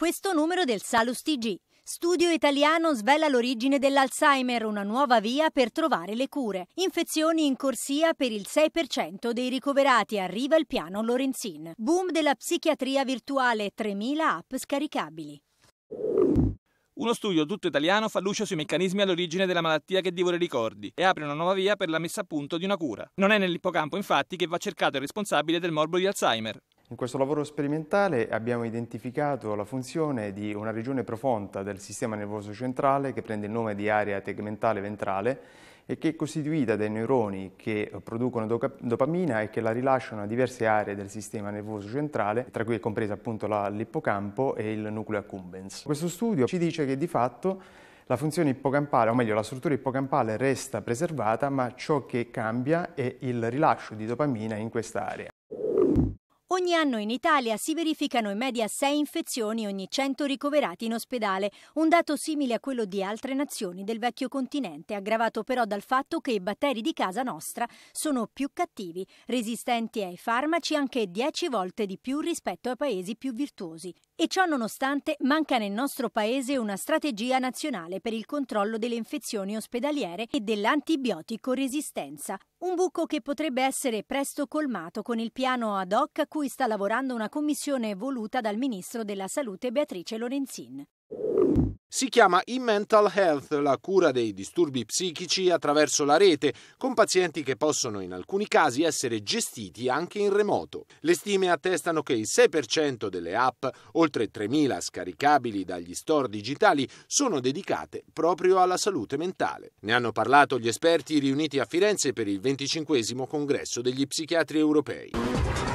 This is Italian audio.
questo numero del Salus TG. Studio italiano svela l'origine dell'Alzheimer, una nuova via per trovare le cure. Infezioni in corsia per il 6% dei ricoverati, arriva il piano Lorenzin. Boom della psichiatria virtuale, 3.000 app scaricabili. Uno studio tutto italiano fa luce sui meccanismi all'origine della malattia che divora i ricordi e apre una nuova via per la messa a punto di una cura. Non è nell'ippocampo, infatti, che va cercato il responsabile del morbo di Alzheimer. In questo lavoro sperimentale abbiamo identificato la funzione di una regione profonda del sistema nervoso centrale che prende il nome di area tegmentale ventrale e che è costituita dai neuroni che producono dopamina e che la rilasciano a diverse aree del sistema nervoso centrale, tra cui è compresa appunto l'ippocampo e il nucleo accumbens. Questo studio ci dice che di fatto la funzione ippocampale, o meglio la struttura ippocampale resta preservata, ma ciò che cambia è il rilascio di dopamina in quest'area. Ogni anno in Italia si verificano in media 6 infezioni ogni 100 ricoverati in ospedale, un dato simile a quello di altre nazioni del vecchio continente, aggravato però dal fatto che i batteri di casa nostra sono più cattivi, resistenti ai farmaci anche 10 volte di più rispetto ai paesi più virtuosi. E ciò nonostante manca nel nostro paese una strategia nazionale per il controllo delle infezioni ospedaliere e dell'antibiotico resistenza, un buco che potrebbe essere presto colmato con il piano ad hoc a cui sta lavorando una commissione voluta dal ministro della Salute Beatrice Lorenzin. Si chiama e-mental health, la cura dei disturbi psichici attraverso la rete, con pazienti che possono in alcuni casi essere gestiti anche in remoto. Le stime attestano che il 6% delle app, oltre 3.000 scaricabili dagli store digitali, sono dedicate proprio alla salute mentale. Ne hanno parlato gli esperti riuniti a Firenze per il 25 congresso degli psichiatri europei.